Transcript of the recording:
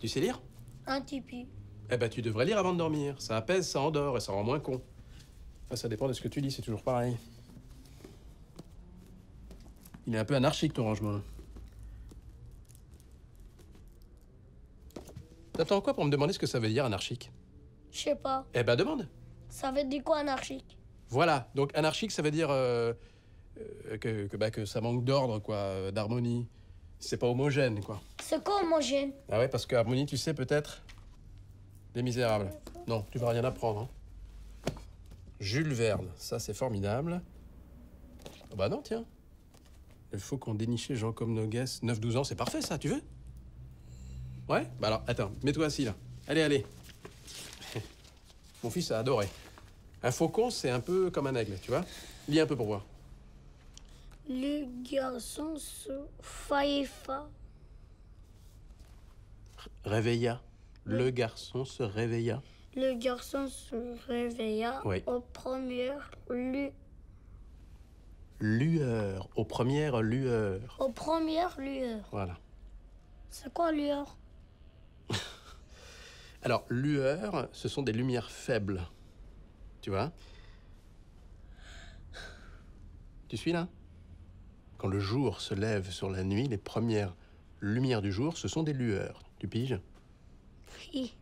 Tu sais lire Un tipi. Eh ben, tu devrais lire avant de dormir. Ça apaise, ça endort et ça rend moins con. Enfin, ça dépend de ce que tu dis, c'est toujours pareil. Il est un peu anarchique, ton rangement. T'attends quoi pour me demander ce que ça veut dire, anarchique Je sais pas. Eh ben, demande. Ça veut dire quoi, anarchique Voilà. Donc, anarchique, ça veut dire... Euh, euh, que, que, bah, que ça manque d'ordre, quoi, euh, d'harmonie. C'est pas homogène, quoi. C'est quoi homogène Ah ouais, parce que Harmonie, tu sais peut-être Les Misérables. Non, tu vas rien apprendre. Hein. Jules Verne, ça c'est formidable. Oh bah non, tiens. Il faut qu'on Jean comme 9-12 ans, c'est parfait ça, tu veux Ouais Bah alors, attends, mets-toi assis là. Allez, allez. Mon fils a adoré. Un faucon, c'est un peu comme un aigle, tu vois Il un peu pour voir. Le garçon se faillifa. Réveilla. Le garçon se réveilla. Le garçon se réveilla oui. aux premières lueur. lueurs. Aux premières lueurs. Aux premières lueurs. Voilà. C'est quoi lueur Alors, lueurs, ce sont des lumières faibles. Tu vois Tu suis là quand le jour se lève sur la nuit, les premières lumières du jour, ce sont des lueurs. Tu piges Oui.